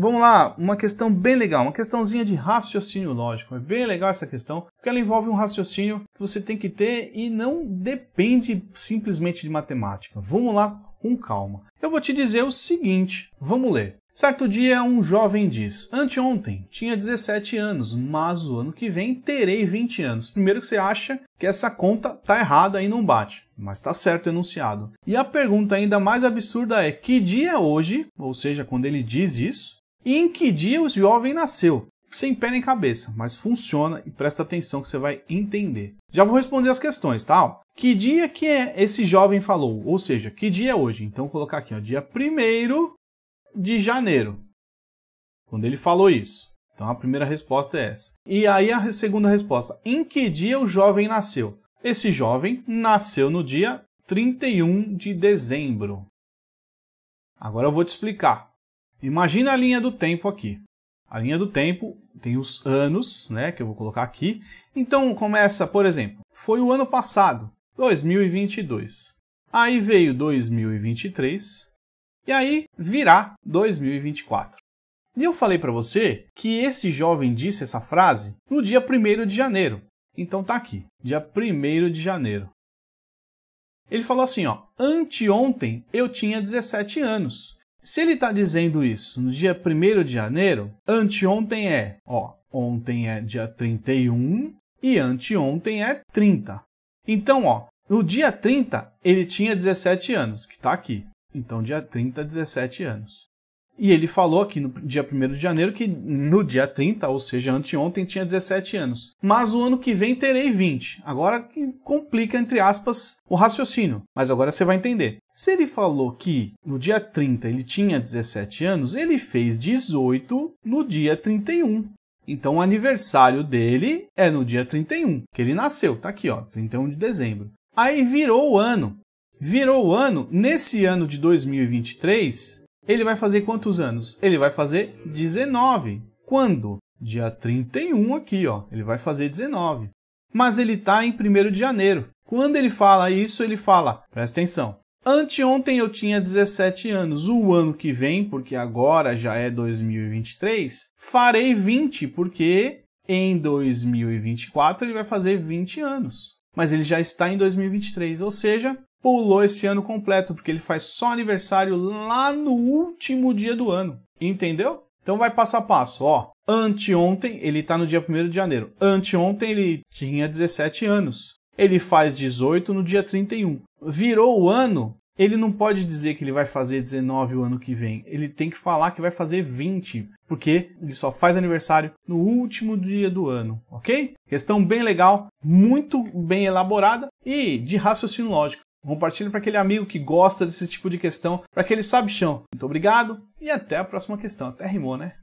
Vamos lá, uma questão bem legal, uma questãozinha de raciocínio lógico. É bem legal essa questão, porque ela envolve um raciocínio que você tem que ter e não depende simplesmente de matemática. Vamos lá com calma. Eu vou te dizer o seguinte, vamos ler. Certo dia, um jovem diz: Anteontem tinha 17 anos, mas o ano que vem terei 20 anos. Primeiro que você acha que essa conta está errada e não bate, mas está certo o enunciado. E a pergunta ainda mais absurda é: que dia é hoje? Ou seja, quando ele diz isso, e em que dia o jovem nasceu. Sem pé nem cabeça, mas funciona e presta atenção que você vai entender. Já vou responder as questões, tá? Que dia que é esse jovem falou? Ou seja, que dia é hoje? Então vou colocar aqui, ó, dia 1 de janeiro. Quando ele falou isso. Então a primeira resposta é essa. E aí a segunda resposta, em que dia o jovem nasceu? Esse jovem nasceu no dia 31 de dezembro. Agora eu vou te explicar. Imagina a linha do tempo aqui. A linha do tempo tem os anos, né, que eu vou colocar aqui. Então começa, por exemplo, foi o ano passado, 2022. Aí veio 2023 e aí virá 2024. E eu falei para você que esse jovem disse essa frase no dia 1 de janeiro. Então tá aqui, dia 1 de janeiro. Ele falou assim, ó: "Anteontem eu tinha 17 anos se ele está dizendo isso no dia 1 de janeiro, anteontem é, ó, ontem é dia 31 e anteontem é 30. Então, ó, no dia 30 ele tinha 17 anos, que está aqui. Então, dia 30, 17 anos. E ele falou aqui no dia 1 de janeiro que no dia 30, ou seja, anteontem, tinha 17 anos. Mas o ano que vem terei 20. Agora que complica, entre aspas, o raciocínio. Mas agora você vai entender. Se ele falou que no dia 30 ele tinha 17 anos, ele fez 18 no dia 31. Então o aniversário dele é no dia 31, que ele nasceu. Está aqui, ó, 31 de dezembro. Aí virou o ano. Virou o ano, nesse ano de 2023, ele vai fazer quantos anos? Ele vai fazer 19. Quando? Dia 31 aqui, ó. Ele vai fazer 19. Mas ele está em 1 de janeiro. Quando ele fala isso, ele fala, presta atenção. Anteontem eu tinha 17 anos. O ano que vem, porque agora já é 2023, farei 20, porque em 2024 ele vai fazer 20 anos. Mas ele já está em 2023, ou seja, pulou esse ano completo, porque ele faz só aniversário lá no último dia do ano. Entendeu? Então vai passo a passo, ó. Anteontem, ele tá no dia 1 de janeiro. Anteontem ele tinha 17 anos. Ele faz 18 no dia 31. Virou o ano, ele não pode dizer que ele vai fazer 19 o ano que vem. Ele tem que falar que vai fazer 20, porque ele só faz aniversário no último dia do ano, ok? Questão bem legal, muito bem elaborada e de raciocínio lógico. Compartilhe para aquele amigo que gosta desse tipo de questão, para aquele sabichão. Muito obrigado e até a próxima questão. Até rimou, né?